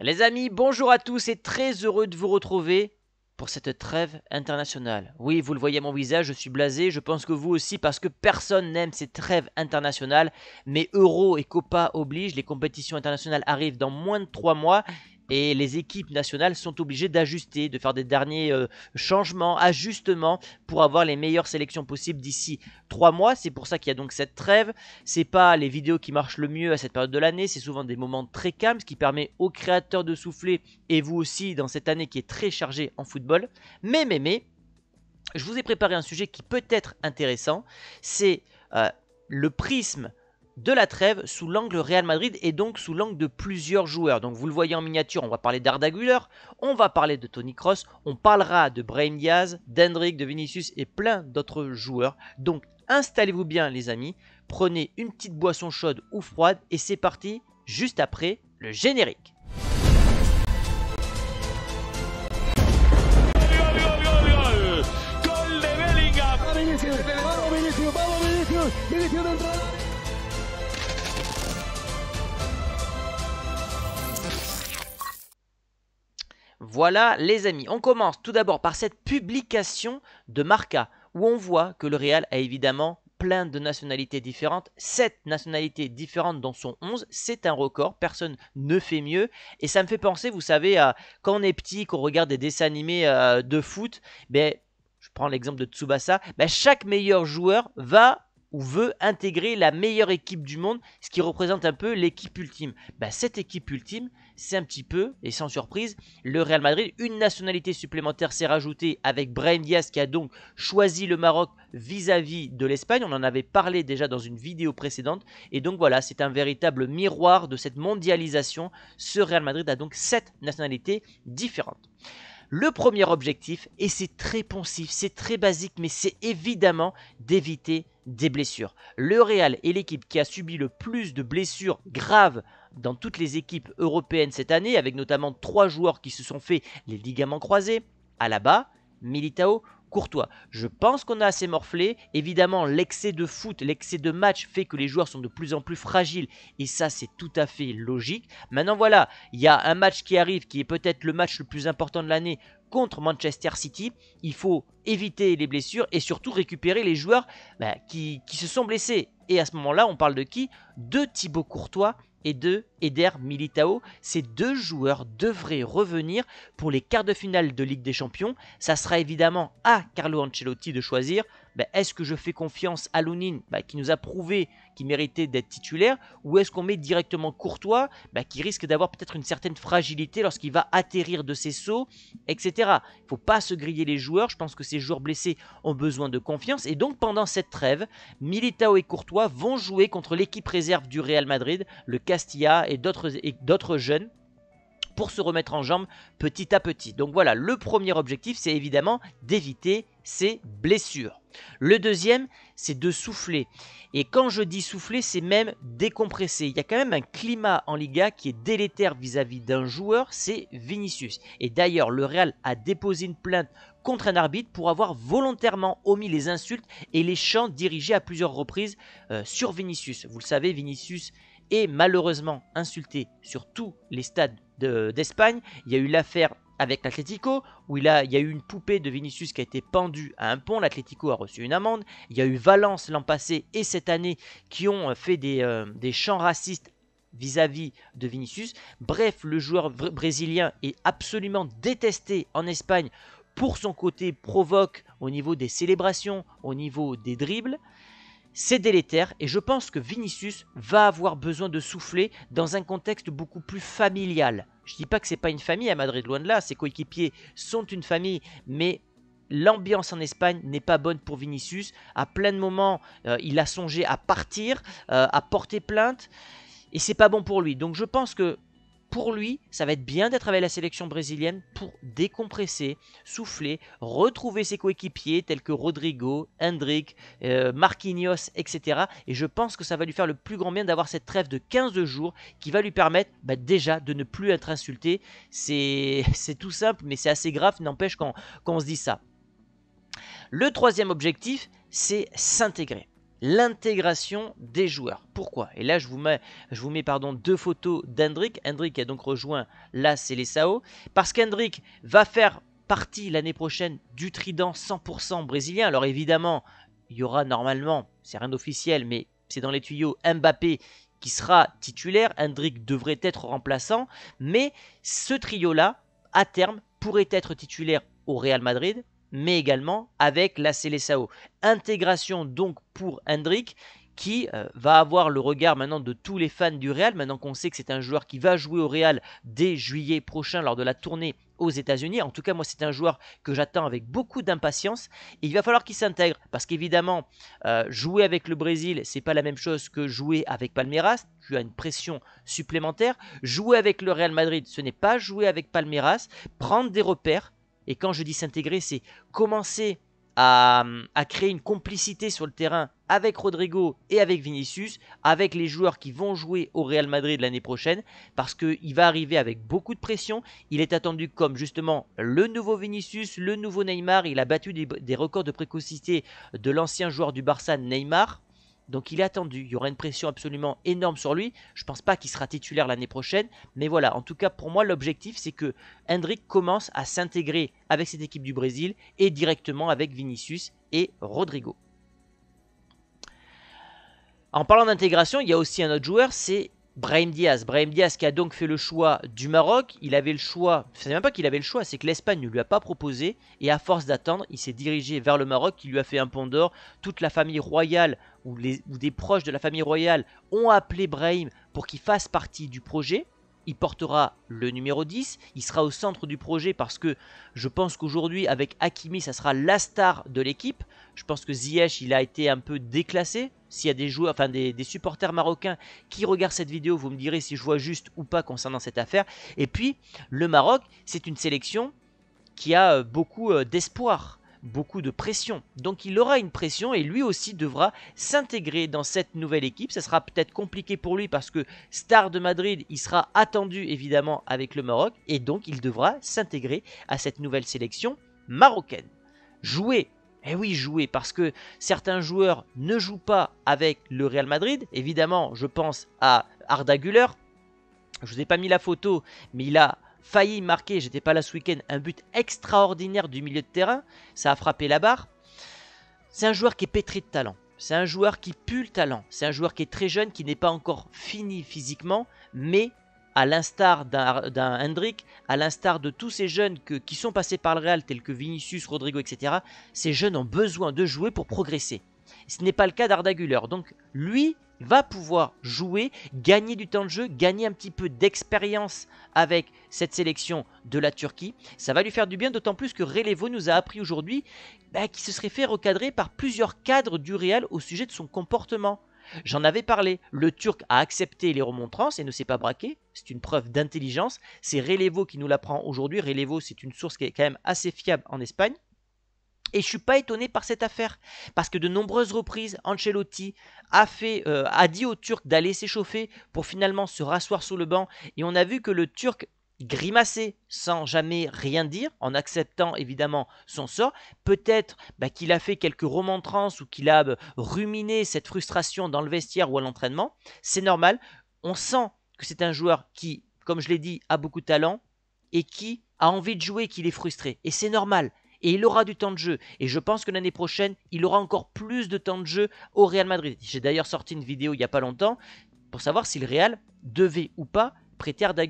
Les amis, bonjour à tous et très heureux de vous retrouver pour cette trêve internationale. Oui, vous le voyez à mon visage, je suis blasé, je pense que vous aussi, parce que personne n'aime ces trêves internationales, mais Euro et Copa obligent, les compétitions internationales arrivent dans moins de 3 mois, et les équipes nationales sont obligées d'ajuster, de faire des derniers euh, changements, ajustements pour avoir les meilleures sélections possibles d'ici trois mois. C'est pour ça qu'il y a donc cette trêve. C'est pas les vidéos qui marchent le mieux à cette période de l'année, c'est souvent des moments très calmes, ce qui permet aux créateurs de souffler et vous aussi dans cette année qui est très chargée en football. Mais, mais, mais, je vous ai préparé un sujet qui peut être intéressant, c'est euh, le prisme de la trêve sous l'angle Real Madrid et donc sous l'angle de plusieurs joueurs. Donc vous le voyez en miniature, on va parler d'Arda on va parler de Tony Cross, on parlera de Brahim Diaz, d'Hendrik, de Vinicius et plein d'autres joueurs. Donc installez-vous bien les amis, prenez une petite boisson chaude ou froide et c'est parti juste après le générique. Voilà les amis, on commence tout d'abord par cette publication de Marca où on voit que le Real a évidemment plein de nationalités différentes, 7 nationalités différentes dans son 11, c'est un record, personne ne fait mieux, et ça me fait penser, vous savez, à, quand on est petit, qu'on regarde des dessins animés euh, de foot, ben, je prends l'exemple de Tsubasa, ben, chaque meilleur joueur va ou veut intégrer la meilleure équipe du monde, ce qui représente un peu l'équipe ultime. Ben, cette équipe ultime, c'est un petit peu, et sans surprise, le Real Madrid. Une nationalité supplémentaire s'est rajoutée avec Brian Diaz qui a donc choisi le Maroc vis-à-vis de l'Espagne. On en avait parlé déjà dans une vidéo précédente. Et donc voilà, c'est un véritable miroir de cette mondialisation. Ce Real Madrid a donc sept nationalités différentes. Le premier objectif, et c'est très poncif, c'est très basique, mais c'est évidemment d'éviter des blessures. Le Real est l'équipe qui a subi le plus de blessures graves dans toutes les équipes européennes cette année, avec notamment trois joueurs qui se sont fait les ligaments croisés, à la bas Militao, Courtois. Je pense qu'on a assez morflé. Évidemment, l'excès de foot, l'excès de match fait que les joueurs sont de plus en plus fragiles. Et ça, c'est tout à fait logique. Maintenant, voilà, il y a un match qui arrive qui est peut-être le match le plus important de l'année contre Manchester City. Il faut éviter les blessures et surtout récupérer les joueurs bah, qui, qui se sont blessés. Et à ce moment-là, on parle de qui De Thibaut Courtois et de Eder Militao. Ces deux joueurs devraient revenir pour les quarts de finale de Ligue des Champions. Ça sera évidemment à Carlo Ancelotti de choisir ben, est-ce que je fais confiance à Lounine, ben, qui nous a prouvé qu'il méritait d'être titulaire, ou est-ce qu'on met directement Courtois, ben, qui risque d'avoir peut-être une certaine fragilité lorsqu'il va atterrir de ses sauts, etc. Il ne faut pas se griller les joueurs, je pense que ces joueurs blessés ont besoin de confiance, et donc pendant cette trêve, Militao et Courtois vont jouer contre l'équipe réserve du Real Madrid, le Castilla et d'autres jeunes pour se remettre en jambe petit à petit. Donc voilà, le premier objectif, c'est évidemment d'éviter ces blessures. Le deuxième, c'est de souffler. Et quand je dis souffler, c'est même décompresser. Il y a quand même un climat en Liga qui est délétère vis-à-vis d'un joueur, c'est Vinicius. Et d'ailleurs, le Real a déposé une plainte contre un arbitre pour avoir volontairement omis les insultes et les chants dirigés à plusieurs reprises euh, sur Vinicius. Vous le savez, Vinicius est malheureusement insulté sur tous les stades d'Espagne. il y a eu l'affaire avec l'Atlético, où il, y a eu une poupée de Vinicius qui a été pendue à un pont. L'Atlético a reçu une amende. Il y a eu Valence l'an passé et cette année qui ont euh, fait euh, des, chants racistes vis-à-vis -vis de Vinicius. Bref, le joueur brésilien est absolument détesté en Espagne pour son côté provoque au niveau des célébrations, au niveau des dribbles c'est délétère et je pense que Vinicius va avoir besoin de souffler dans un contexte beaucoup plus familial. Je ne dis pas que ce n'est pas une famille à Madrid, loin de là, ses coéquipiers sont une famille, mais l'ambiance en Espagne n'est pas bonne pour Vinicius. À plein de moments, euh, il a songé à partir, euh, à porter plainte, et c'est pas bon pour lui. Donc je pense que pour lui, ça va être bien d'être avec la sélection brésilienne pour décompresser, souffler, retrouver ses coéquipiers tels que Rodrigo, Hendrik, euh, Marquinhos, etc. Et je pense que ça va lui faire le plus grand bien d'avoir cette trêve de 15 jours qui va lui permettre bah, déjà de ne plus être insulté. C'est tout simple, mais c'est assez grave, n'empêche qu'on se dit ça. Le troisième objectif, c'est s'intégrer l'intégration des joueurs. Pourquoi Et là, je vous mets, je vous mets pardon, deux photos d'Hendrik. Hendrik a donc rejoint la sao parce qu'Hendrik va faire partie l'année prochaine du Trident 100% brésilien. Alors évidemment, il y aura normalement, c'est rien d'officiel, mais c'est dans les tuyaux, Mbappé qui sera titulaire. Hendrik devrait être remplaçant, mais ce trio-là, à terme, pourrait être titulaire au Real Madrid, mais également avec la Célessao. Intégration donc pour Hendrick qui euh, va avoir le regard maintenant de tous les fans du Real, maintenant qu'on sait que c'est un joueur qui va jouer au Real dès juillet prochain lors de la tournée aux États-Unis. En tout cas, moi, c'est un joueur que j'attends avec beaucoup d'impatience. Il va falloir qu'il s'intègre parce qu'évidemment, euh, jouer avec le Brésil, c'est pas la même chose que jouer avec Palmeiras. Tu as une pression supplémentaire. Jouer avec le Real Madrid, ce n'est pas jouer avec Palmeiras. Prendre des repères, et quand je dis s'intégrer, c'est commencer à, créer une complicité sur le terrain avec Rodrigo et avec Vinicius, avec les joueurs qui vont jouer au Real Madrid l'année prochaine, parce qu'il va arriver avec beaucoup de pression. Il est attendu comme justement le nouveau Vinicius, le nouveau Neymar. Il a battu des, des records de précocité de l'ancien joueur du Barça Neymar. Donc il est attendu. Il y aura une pression absolument énorme sur lui. Je ne pense pas qu'il sera titulaire l'année prochaine. Mais voilà, en tout cas pour moi l'objectif c'est que Hendrik commence à s'intégrer avec cette équipe du Brésil et directement avec Vinicius et Rodrigo. En parlant d'intégration, il y a aussi un autre joueur, c'est Brahim Diaz. Brahim Diaz qui a donc fait le choix du Maroc. Il avait le choix, c'est même pas qu'il avait le choix, c'est que l'Espagne ne lui a pas proposé. Et à force d'attendre, il s'est dirigé vers le Maroc qui lui a fait un pont d'or. Toute la famille royale ou, des proches de la famille royale ont appelé Brahim pour qu'il fasse partie du projet. Il portera le numéro 10, il sera au centre du projet parce que je pense qu'aujourd'hui avec Hakimi ça sera la star de l'équipe. Je pense que Ziyech il a été un peu déclassé. S'il y a des joueurs, enfin des, des supporters marocains qui regardent cette vidéo, vous me direz si je vois juste ou pas concernant cette affaire. Et puis le Maroc, c'est une sélection qui a euh, beaucoup euh, d'espoir beaucoup de pression. Donc il aura une pression et lui aussi devra s'intégrer dans cette nouvelle équipe. Ça sera peut-être compliqué pour lui parce que star de Madrid, il sera attendu évidemment avec le Maroc et donc il devra s'intégrer à cette nouvelle sélection marocaine. Jouer eh oui, jouer, parce que certains joueurs ne jouent pas avec le Real Madrid. Évidemment, je pense à Arda Güler. Je ne vous ai pas mis la photo, mais il a failli marquer, j'étais pas là ce week-end, un but extraordinaire du milieu de terrain. Ça a frappé la barre. C'est un joueur qui est pétri de talent. C'est un joueur qui pue le talent. C'est un joueur qui est très jeune, qui n'est pas encore fini physiquement, mais à l'instar d'un Hendrick, à l'instar de tous ces jeunes qui sont passés par le Real, tels que Vinicius, Rodrigo, etc., ces jeunes ont besoin de jouer pour progresser. Ce n'est pas le cas d'Arda Güler. Donc lui, va pouvoir jouer, gagner du temps de jeu, gagner un petit peu d'expérience avec cette sélection de la Turquie. Ça va lui faire du bien, d'autant plus que Relevo nous a appris aujourd'hui bah, qu'il se serait fait recadrer par plusieurs cadres du Real au sujet de son comportement. J'en avais parlé, le Turc a accepté les remontrances et ne s'est pas braqué, c'est une preuve d'intelligence, c'est Relevo qui nous l'apprend aujourd'hui, Relevo c'est une source qui est quand même assez fiable en Espagne. Et je suis pas étonné par cette affaire parce que de nombreuses reprises, Ancelotti a fait, euh, a dit au Turc d'aller s'échauffer pour finalement se rasseoir sous le banc. Et on a vu que le Turc grimaçait sans jamais rien dire, en acceptant évidemment son sort. Peut-être bah, qu'il a fait quelques remontrances ou qu'il a euh, ruminé cette frustration dans le vestiaire ou à l'entraînement. C'est normal. On sent que c'est un joueur qui, comme je l'ai dit, a beaucoup de talent et qui a envie de jouer, qu'il est frustré. Et c'est normal et il aura du temps de jeu. Et je pense que l'année prochaine, il aura encore plus de temps de jeu au Real Madrid. J'ai d'ailleurs sorti une vidéo il n'y a pas longtemps pour savoir si le Real devait ou pas prêter Arda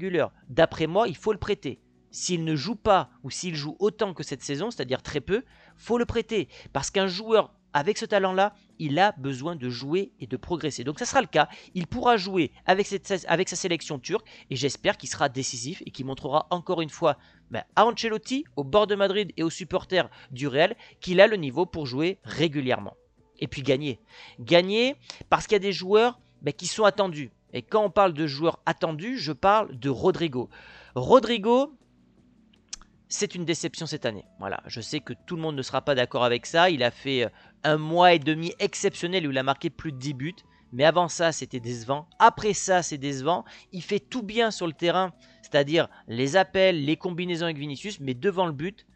D'après moi, il faut le prêter. S'il ne joue pas ou s'il joue autant que cette saison, c'est-à-dire très peu, faut le prêter. Parce qu'un joueur avec ce talent-là, il a besoin de jouer et de progresser. Donc ça sera le cas. Il pourra jouer avec, cette, avec sa sélection turque et j'espère qu'il sera décisif et qu'il montrera encore une fois ben, à Ancelotti, au bord de Madrid et aux supporters du Real qu'il a le niveau pour jouer régulièrement. Et puis gagner. Gagner parce qu'il y a des joueurs ben, qui sont attendus. Et quand on parle de joueurs attendus, je parle de Rodrigo. Rodrigo, c'est une déception cette année. Voilà, je sais que tout le monde ne sera pas d'accord avec ça. Il a fait euh, un mois et demi exceptionnel où il a marqué plus de 10 buts. Mais avant ça, c'était décevant. Après ça, c'est décevant. Il fait tout bien sur le terrain, c'est-à-dire les appels, les combinaisons avec Vinicius, mais devant le but,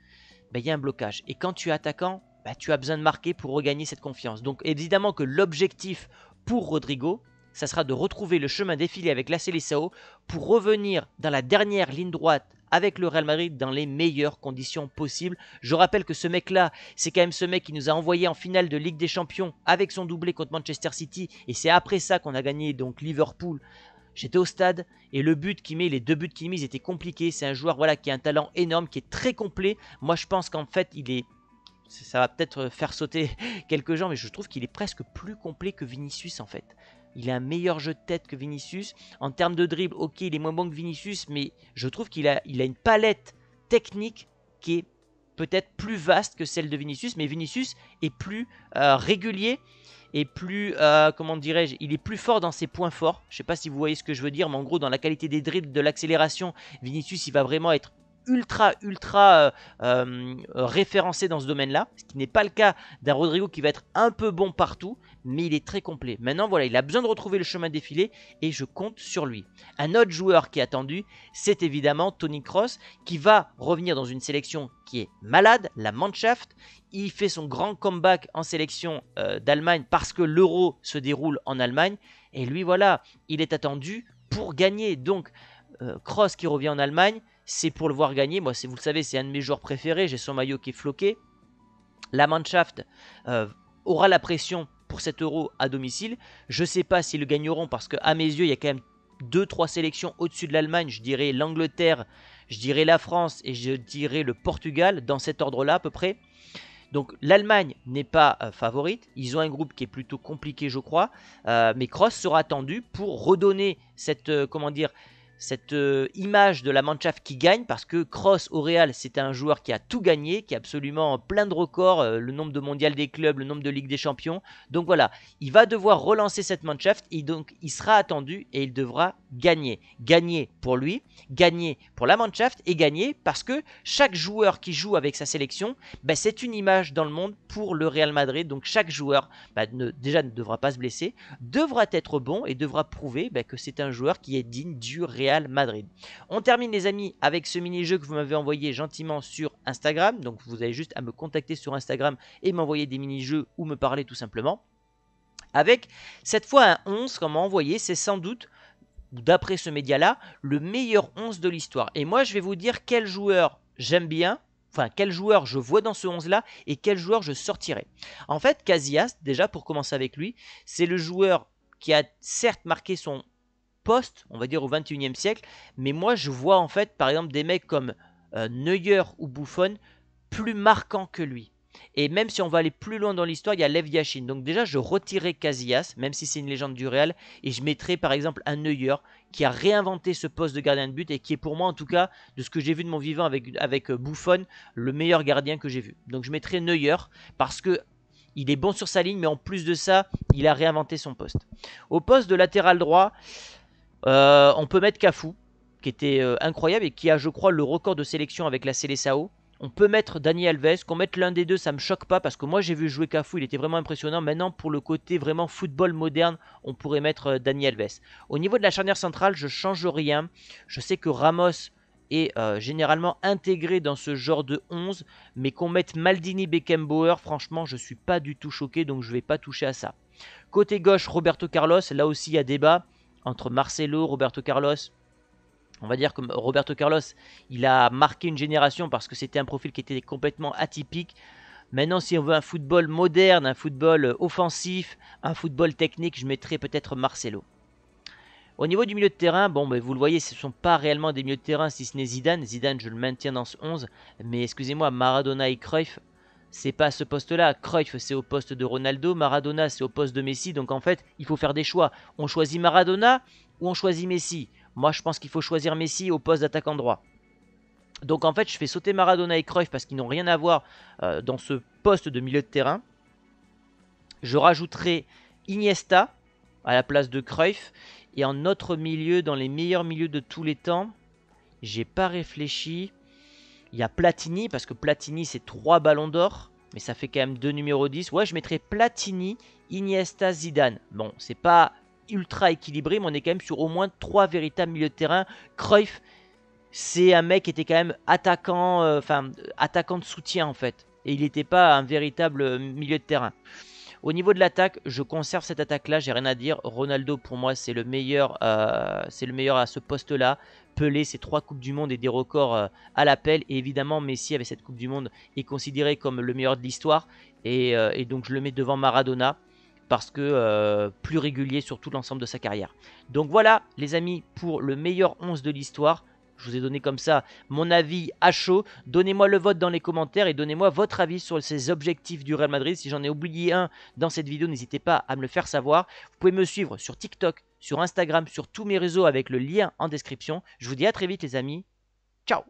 ben, il y a un blocage. Et quand tu es attaquant, ben, tu as besoin de marquer pour regagner cette confiance. Donc évidemment que l'objectif pour Rodrigo, ça sera de retrouver le chemin défilé avec la Célissao pour revenir dans la dernière ligne droite avec le Real Madrid dans les meilleures conditions possibles. Je rappelle que ce mec-là, c'est quand même ce mec qui nous a envoyé en finale de Ligue des Champions avec son doublé contre Manchester City et c'est après ça qu'on a gagné donc Liverpool. J'étais au stade et le but qu'il met, les deux buts qu'il met, ils étaient compliqués. C'est un joueur voilà qui a un talent énorme, qui est très complet. Moi, je pense qu'en fait, il est ça va peut-être faire sauter quelques gens, mais je trouve qu'il est presque plus complet que Vinicius en fait. Il a un meilleur jeu de tête que Vinicius. En termes de dribble, ok, il est moins bon que Vinicius, mais je trouve qu'il a, il a une palette technique qui est peut-être plus vaste que celle de Vinicius, mais Vinicius est plus euh, régulier et plus, euh, comment dirais-je, il est plus fort dans ses points forts. Je ne sais pas si vous voyez ce que je veux dire, mais en gros, dans la qualité des dribbles, de l'accélération, Vinicius, il va vraiment être ultra ultra euh, euh, référencé dans ce domaine-là, ce qui n'est pas le cas d'un Rodrigo qui va être un peu bon partout, mais il est très complet. Maintenant, voilà, il a besoin de retrouver le chemin défilé et je compte sur lui. Un autre joueur qui est attendu, c'est évidemment Tony Cross qui va revenir dans une sélection qui est malade, la Mannschaft. Il fait son grand comeback en sélection euh, d'Allemagne parce que l'Euro se déroule en Allemagne et lui, voilà, il est attendu pour gagner. Donc, Cross qui revient en Allemagne c'est pour le voir gagner. Moi, vous le savez, c'est un de mes joueurs préférés. J'ai son maillot qui est floqué. La Mannschaft euh, aura la pression pour cet euro à domicile. Je ne sais pas s'ils le gagneront parce qu'à mes yeux, il y a quand même 2-3 sélections au-dessus de l'Allemagne. Je dirais l'Angleterre, je dirais la France et je dirais le Portugal, dans cet ordre-là à peu près. Donc l'Allemagne n'est pas euh, favorite, ils ont un groupe qui est plutôt compliqué je crois, euh, mais Cross sera tendu pour redonner cette, comment dire, cette euh, image de la Mannschaft qui gagne, parce que Cross au Real, c'est un joueur qui a tout gagné, qui est absolument plein de records, euh, le nombre de mondial des clubs, le nombre de Ligue des Champions. Donc voilà, il va devoir relancer cette Mannschaft, et donc il sera attendu et il devra gagner. Gagner pour lui, gagner pour la Mannschaft, et gagner parce que chaque joueur qui joue avec sa sélection, ben c'est une image dans le monde pour le Real Madrid. Donc chaque joueur, ben, déjà ne devra pas se blesser, devra être bon et devra prouver ben, que c'est un joueur qui est digne du Real Madrid. On termine les amis avec ce mini-jeu que vous m'avez envoyé gentiment sur Instagram. Donc vous avez juste à me contacter sur Instagram et m'envoyer des mini-jeux ou me parler tout simplement. Avec cette fois un 11 qu'on m'a envoyé, c'est sans doute d'après ce média-là, le meilleur 11 de l'histoire. Et moi, je vais vous dire quel joueur j'aime bien, enfin quel joueur je vois dans ce 11-là et quel joueur je sortirai. En fait, Casillas, déjà pour commencer avec lui, c'est le joueur qui a certes marqué son poste, on va dire, au 21e siècle. Mais moi, je vois en fait, par exemple, des mecs comme euh, Neuer ou Buffon plus marquants que lui. Et même si on va aller plus loin dans l'histoire, il y a Lev Yashin. Donc déjà, je retirais Casillas, même si c'est une légende du Real, et je mettrais par exemple un Neuer qui a réinventé ce poste de gardien de but et qui est pour moi, en tout cas, de ce que j'ai vu de mon vivant avec, avec euh, Buffon, le meilleur gardien que j'ai vu. Donc je mettrais Neuer parce que il est bon sur sa ligne, mais en plus de ça, il a réinventé son poste. Au poste de latéral droit, euh, on peut mettre Cafu qui était euh, incroyable et qui a, je crois, le record de sélection avec la Célessao. On peut mettre Dani Alves, qu'on mette l'un des deux, ça me choque pas parce que moi j'ai vu jouer Cafu il était vraiment impressionnant. Maintenant, pour le côté vraiment football moderne, on pourrait mettre euh, Dani Alves. Au niveau de la charnière centrale, je change rien. Je sais que Ramos est généralement intégré dans ce genre de 11, mais qu'on mette Maldini, beckenbauer franchement, je suis pas du tout choqué donc je vais pas toucher à ça. Côté gauche, Roberto Carlos, là aussi il y a débat entre Marcelo, Roberto Carlos. On va dire que Roberto Carlos, il a marqué une génération parce que c'était un profil qui était complètement atypique. Maintenant, si on veut un football moderne, un football offensif, un football technique, je mettrais peut-être Marcelo. Au niveau du milieu de terrain, bon, ben, vous le voyez, ce ne sont pas réellement des milieux de terrain si ce n'est Zidane. Zidane, je le maintiens dans ce 11. Mais excusez-moi, Maradona et Cruyff, c'est pas ce poste-là. Cruyff, c'est au poste de Ronaldo. Maradona, c'est au poste de Messi. Donc en fait, il faut faire des choix. On choisit Maradona ou on choisit Messi Moi, je pense qu'il faut choisir Messi au poste d'attaquant droit. Donc en fait, je fais sauter Maradona et Cruyff parce qu'ils n'ont rien à voir euh, dans ce poste de milieu de terrain. Je rajouterai Iniesta à la place de Cruyff. Et en autre milieu, dans les meilleurs milieux de tous les temps, j'ai pas réfléchi. Il y a Platini, parce que Platini, c'est 3 ballons d'or. Mais ça fait quand même 2 numéros 10. Ouais, je mettrais Platini, Iniesta, Zidane. Bon, c'est pas ultra équilibré, mais on est quand même sur au moins 3 véritables milieux de terrain. Cruyff, c'est un mec qui était quand même attaquant, euh, enfin, attaquant de soutien en fait. Et il n'était pas un véritable euh, milieu de terrain. Au niveau de l'attaque, je conserve cette attaque-là, j'ai rien à dire. Ronaldo, pour moi, c'est le meilleur, euh, le meilleur à ce poste-là. Pelé, c'est trois Coupes du Monde et des records euh, à l'appel. Et évidemment, Messi, avec cette Coupe du Monde, est considéré comme le meilleur de l'histoire. Et, euh, et, donc, je le mets devant Maradona parce que plus régulier sur tout l'ensemble de sa carrière. Donc voilà, les amis, pour le meilleur 11 de l'histoire. Je vous ai donné comme ça mon avis à chaud. Donnez-moi le vote dans les commentaires et donnez-moi votre avis sur ces objectifs du Real Madrid. Si j'en ai oublié un dans cette vidéo, n'hésitez pas à me le faire savoir. Vous pouvez me suivre sur TikTok, sur Instagram, sur tous mes réseaux avec le lien en description. Je vous dis à très vite les amis. Ciao